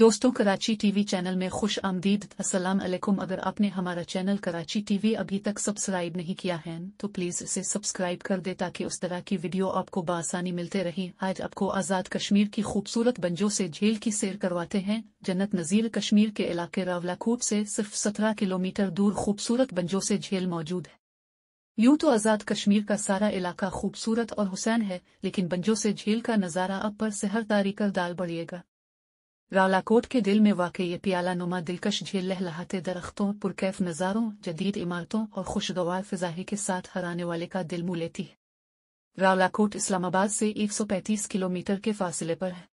दोस्तों Karachi TV channel में खुश आमदीद असलम अगर आपने हमारा चैनल कराची टीवी अभी तक सब्सक्राइब नहीं किया है तो प्लीज़ इसे सब्सक्राइब कर दे ताकि उस तरह की वीडियो आपको बासानी मिलते रहे आज आपको आज़ाद कश्मीर की खूबसूरत बंजों से झील की सैर करवाते हैं जन्नत नज़ीर कश्मीर के इलाके रावलाकूट से सिर्फ सत्रह किलोमीटर दूर खूबसूरत बंजों से झील मौजूद है यूं तो आज़ाद कश्मीर का सारा इलाका खूबसूरत और हुसैन है लेकिन बंजों से झील का नज़ारा अब पर सहरदारी कर डाल बढ़िएगा रालाकोट के दिल में वाक़ ये प्याला नुमा दिलकश झील लहलाहाते दरख्तों पुरकैफ नज़ारों जदीद इमारतों और खुशगवार फिजाही के साथ हराने वाले का दिल मुँह लेती है रालाकोट इस्लामाबाद से 135 किलोमीटर के फ़ासिले पर है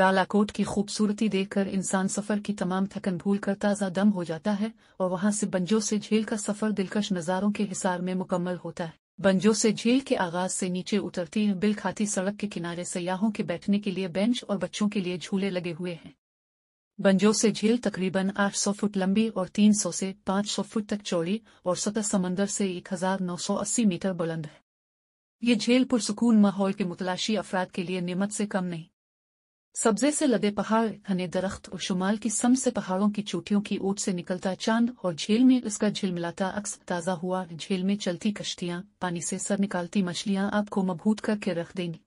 रालाकोट की खूबसूरती देखकर इंसान सफ़र की तमाम थकन भूल कर ताज़ा दम हो जाता है और वहाँ से बंजों से झील का सफ़र दिलकश नज़ारों के हिसार में मुकम्मल होता है बंजो से झील के आगाज से नीचे उतरती बिल खाती सड़क के किनारे सयाहों के बैठने के लिए बेंच और बच्चों के लिए झूले लगे हुए हैं बंजो से झील तकरीबन 800 फुट लंबी और 300 से 500 फुट तक चौड़ी और सतह समंदर से 1980 मीटर बुलंद है ये झील पुरसकून माहौल के मुतलाशी अफराद के लिए नियमत से कम नहीं सब्जे से लदे पहाड़ घने दरख्त और शुमाल की सम से पहाड़ों की चोटियों की ओट से निकलता चांद और झील में उसका झिलमिलाता अक्स ताज़ा हुआ झील में चलती कश्तियां पानी से सर निकालती मछलियां आपको मबूत करके रख देंगी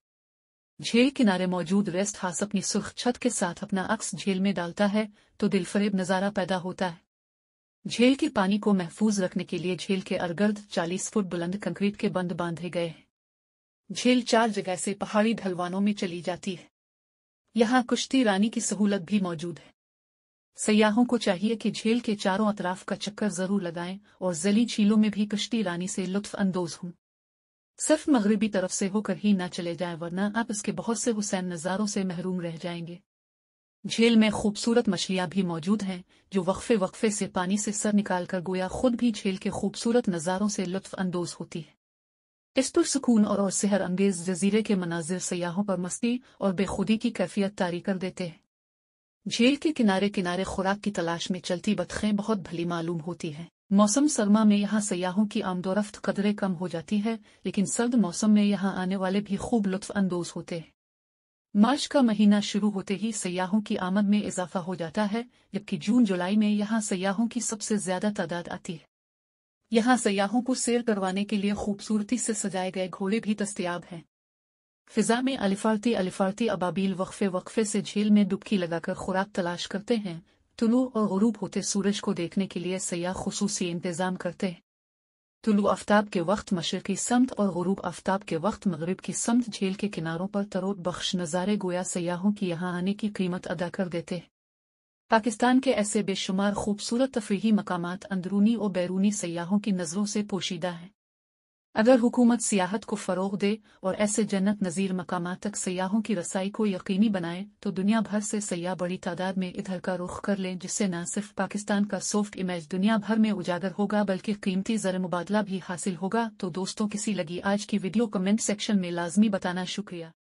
झील किनारे मौजूद वेस्ट हाउस अपनी सुर्ख छत के साथ अपना अक्स झील में डालता है तो दिलफरेब नज़ारा पैदा होता है झील के पानी को महफूज रखने के लिए झील के अरगर्द चालीस फुट बुलंद कंक्रीट के बंद बांधे गए हैं झील चार जगह से पहाड़ी ढलवानों में चली जाती है यहाँ कुश्ती रानी की सहूलत भी मौजूद है सयाहों को चाहिए कि झील के चारों अतराफ का चक्कर जरूर लगाएं और जली झीलों में भी कश्ती रानी से लुत्फअंदोज हूं सिर्फ मगरबी तरफ से होकर ही ना चले जाएं वरना आप इसके बहुत से हुसैन नज़ारों से महरूम रह जाएंगे झील में खूबसूरत मछलियां भी मौजूद हैं जो वक्फे वक्फे से पानी से सर निकालकर गोया खुद भी झील के खूबसूरत नज़ारों से लुत्फानंदोज होती है इस पुरसकून और, और सेहर अंगेज जजीरे के मनाजिर सयाहों पर मस्ती और बेखुदी की कैफियत तारी कर देते हैं झील के किनारे किनारे खुराक की तलाश में चलती बतखें बहुत भली मालूम होती हैं मौसम सरमा में यहाँ सयाहों की आमदोरफ्त कदरे कम हो जाती है लेकिन सर्द मौसम में यहाँ आने वाले भी खूब लुत्फानंदोज होते हैं मार्च का महीना शुरू होते ही सयाहों की आमद में इजाफा हो जाता है जबकि जून जुलाई में यहाँ सयाहों की सबसे ज्यादा तादाद आती है यहाँ सयाहों को सैर करवाने के लिए खूबसूरती से सजाए गए घोड़े भी दस्तियाब हैं फिजा में अलिफारती अलिफारती अबाबील वक्फे वक्फे से झील में डुबकी लगाकर खुराक तलाश करते हैं तुलु और गरूब होते सूरज को देखने के लिए सयाह खसूसी इंतजाम करते हैं तुलु आफ्ताब के वक्त मशरकी समत और गरूब आफ्ताब के वक्त मगरब की समत झील के किनारों पर तरोत बख्श नज़ारे गोया सयाहों की यहाँ आने की कीमत अदा कर देते हैं पाकिस्तान के ऐसे बेशुमार खूबसूरत तफरीही मकाम अंदरूनी और बैरूनी सयाहों की नज़रों से पोशीदा हैं अगर हुकूमत सियाहत को फ़रोग दे और ऐसे जन्नत नज़ीर मकाम तक सयाहों की रसाई को यकीनी बनाए तो दुनिया भर से सयाह बड़ी तादाद में इधर का रुख कर लें जिससे न सिर्फ पाकिस्तान का सॉफ्ट इमेज दुनिया भर में उजागर होगा बल्कि कीमती ज़र मुबादला भी हासिल होगा तो दोस्तों किसी लगी आज की वीडियो कमेंट सेक्शन में लाजमी बताना शुक्रिया